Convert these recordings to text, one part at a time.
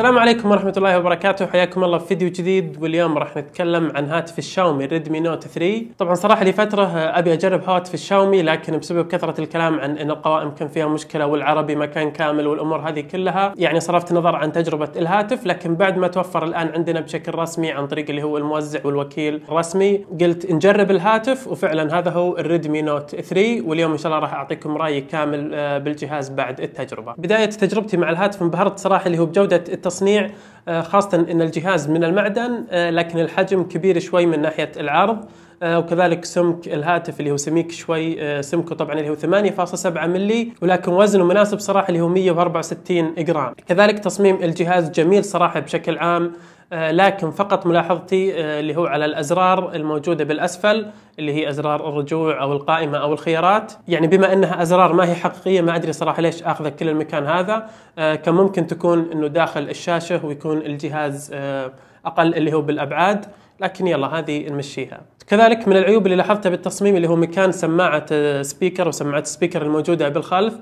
السلام عليكم ورحمة الله وبركاته حياكم الله في فيديو جديد واليوم راح نتكلم عن هاتف الشاومي ريدمي نوت 3 طبعا صراحة لفترة أبي أجرب هاتف الشاومي لكن بسبب كثرة الكلام عن أن القوائم كان فيها مشكلة والعربي ما كان كامل والأمور هذه كلها يعني صرفت نظر عن تجربة الهاتف لكن بعد ما توفر الآن عندنا بشكل رسمي عن طريق اللي هو الموزع والوكيل الرسمي قلت نجرب الهاتف وفعلا هذا هو الريدمي نوت 3 واليوم إن شاء الله راح أعطيكم رأيي كامل آه، بالجهاز بعد التجربة بداية تجربتي مع الهاتف انبهرت صراحة اللي هو بجودة التصميم التصنيع آه، خاصة أن الجهاز من المعدن آه، لكن الحجم كبير شوي من ناحية العرض آه، وكذلك سمك الهاتف اللي هو سميك شوي سمكه طبعا اللي هو 8.7 ملي ولكن وزنه مناسب صراحة اللي هو 164 جرام كذلك تصميم الجهاز جميل صراحة بشكل عام آه، لكن فقط ملاحظتي آه، اللي هو على الازرار الموجوده بالاسفل اللي هي ازرار الرجوع او القائمه او الخيارات يعني بما انها ازرار ما هي حقيقيه ما ادري صراحه ليش اخذ كل المكان هذا آه، كان ممكن تكون انه داخل الشاشه ويكون الجهاز اقل اللي هو بالابعاد لكن يلا هذه نمشيها كذلك من العيوب اللي لاحظتها بالتصميم اللي هو مكان سماعه سبيكر وسماعه السبيكر الموجوده بالخلف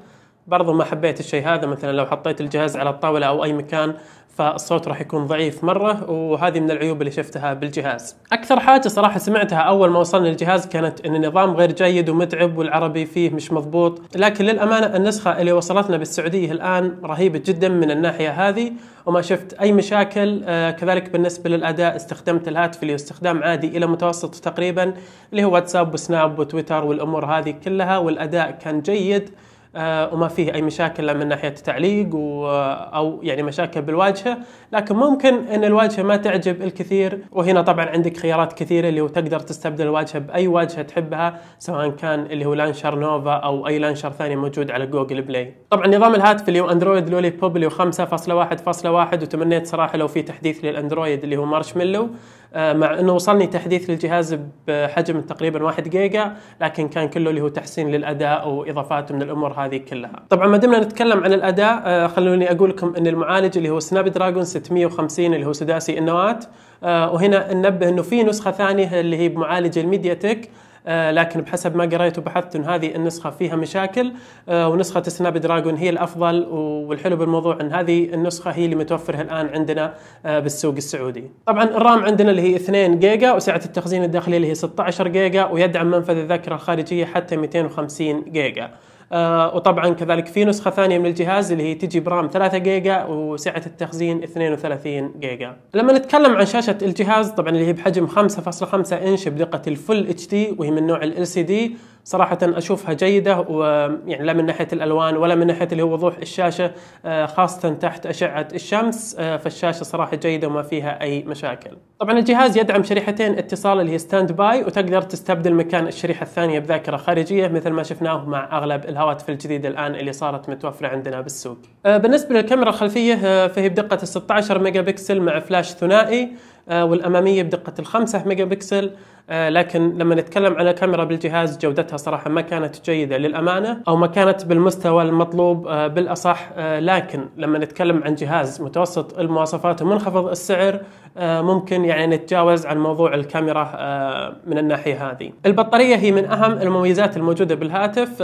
برضو ما حبيت الشيء هذا مثلا لو حطيت الجهاز على الطاولة أو أي مكان فالصوت راح يكون ضعيف مرة وهذه من العيوب اللي شفتها بالجهاز أكثر حاجة صراحة سمعتها أول ما وصلنا للجهاز كانت أن النظام غير جيد ومتعب والعربي فيه مش مضبوط لكن للأمانة النسخة اللي وصلتنا بالسعودية الآن رهيبة جدا من الناحية هذه وما شفت أي مشاكل آه، كذلك بالنسبة للأداء استخدمت الهاتف اللي استخدام عادي إلى متوسط تقريبا اللي هو واتساب وسناب وتويتر والأمور هذه كلها والأداء كان جيد آه، وما فيه اي مشاكل لا من ناحيه تعليق آه، او يعني مشاكل بالواجهه لكن ممكن ان الواجهه ما تعجب الكثير وهنا طبعا عندك خيارات كثيره اللي هو تقدر تستبدل الواجهه باي واجهه تحبها سواء كان اللي هو لانشر نوفا او اي لانشر ثاني موجود على جوجل بلاي طبعا نظام الهاتف اللي هو اندرويد لولي بوب اللي هو 5.1.1 وتمنيت صراحه لو في تحديث للاندرويد اللي هو مارشميلو آه، مع انه وصلني تحديث للجهاز بحجم تقريبا 1 جيجا لكن كان كله اللي هو تحسين للاداء واضافات من الامور هذه كلها. طبعا ما دمنا نتكلم عن الاداء آه، خلوني اقول لكم ان المعالج اللي هو سناب دراجون 650 اللي هو سداسي النواه آه، وهنا ننبه انه في نسخه ثانيه اللي هي بمعالج الميديا تك آه، لكن بحسب ما قريت وبحثت ان هذه النسخه فيها مشاكل آه، ونسخه سناب دراجون هي الافضل والحلو بالموضوع ان هذه النسخه هي اللي متوفره الان عندنا آه، بالسوق السعودي. طبعا الرام عندنا اللي هي 2 جيجا وسعه التخزين الداخلي اللي هي 16 جيجا ويدعم منفذ الذاكره الخارجيه حتى 250 جيجا. آه، وطبعا كذلك في نسخه ثانيه من الجهاز اللي هي تجي برام 3 جيجا وسعه التخزين 32 جيجا لما نتكلم عن شاشه الجهاز طبعا اللي هي بحجم 5.5 انش بدقه الفل اتش دي وهي من نوع ال سي دي صراحة أشوفها جيدة ويعني لا من ناحية الألوان ولا من ناحية اللي هو وضوح الشاشة آه، خاصة تحت أشعة الشمس آه، فالشاشة صراحة جيدة وما فيها أي مشاكل طبعا الجهاز يدعم شريحتين اتصال اللي هي ستاند باي وتقدر تستبدل مكان الشريحة الثانية بذاكرة خارجية مثل ما شفناه مع أغلب الهواتف الجديدة الآن اللي صارت متوفرة عندنا بالسوق آه، بالنسبة للكاميرا الخلفية فهي بدقة 16 ميجا بكسل مع فلاش ثنائي آه، والاماميه بدقه الخمسة ميجا بكسل آه، لكن لما نتكلم على كاميرا بالجهاز جودتها صراحة ما كانت جيدة للأمانة أو ما كانت بالمستوى المطلوب آه، بالأصح لكن لما نتكلم عن جهاز متوسط المواصفات ومنخفض السعر ممكن يعني نتجاوز عن موضوع الكاميرا من الناحية هذه البطارية هي من أهم المميزات الموجودة بالهاتف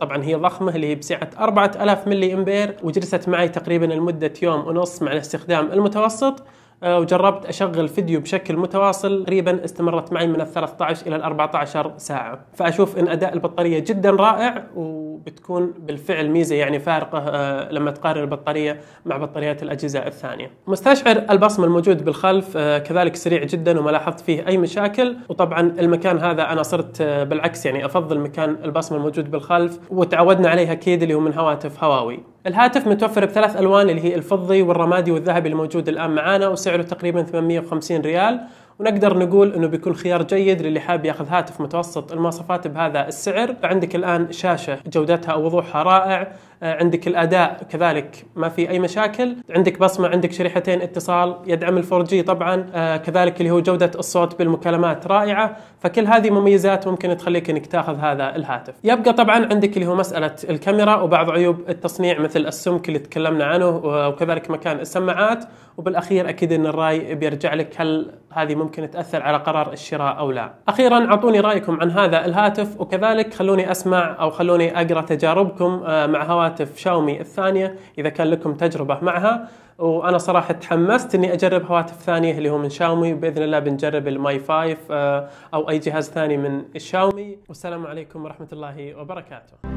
طبعا هي ضخمة اللي هي بسعة 4000 ملي أمبير وجلست معي تقريبا لمدة يوم ونص مع الاستخدام المتوسط آه، وجربت اشغل فيديو بشكل متواصل تقريبا استمرت معي من ال 13 الى ال 14 ساعه فاشوف ان اداء البطاريه جدا رائع وبتكون بالفعل ميزه يعني فارقه آه، لما تقارن البطاريه مع بطاريات الاجهزه الثانيه مستشعر البصمه الموجود بالخلف آه، كذلك سريع جدا وما لاحظت فيه اي مشاكل وطبعا المكان هذا انا صرت بالعكس يعني افضل مكان البصمه الموجود بالخلف وتعودنا عليه اكيد اللي هو من هواتف هواوي الهاتف متوفر بثلاث الوان اللي هي الفضي والرمادي والذهبي الموجود الان معانا وسعره تقريبا 850 ريال ونقدر نقول انه بيكون خيار جيد للي حاب ياخذ هاتف متوسط المواصفات بهذا السعر فعندك الان شاشه جودتها ووضوحها رائع آه، عندك الاداء كذلك ما في اي مشاكل عندك بصمه عندك شريحتين اتصال يدعم الفور جي طبعا آه، كذلك اللي هو جوده الصوت بالمكالمات رائعه فكل هذه مميزات ممكن تخليك انك تاخذ هذا الهاتف يبقى طبعا عندك اللي هو مساله الكاميرا وبعض عيوب التصنيع مثل السمك اللي تكلمنا عنه وكذلك مكان السماعات وبالاخير اكيد ان الراي بيرجع لك هل هذه ممكن تاثر على قرار الشراء او لا اخيرا اعطوني رايكم عن هذا الهاتف وكذلك خلوني اسمع او خلوني اقرا تجاربكم آه، مع هواتف هواتف شاومي الثانيه اذا كان لكم تجربه معها وانا صراحه تحمست اني اجرب هواتف ثانيه اللي هو من شاومي باذن الله بنجرب الماي 5 آه، او اي جهاز ثاني من الشاومي والسلام عليكم ورحمه الله وبركاته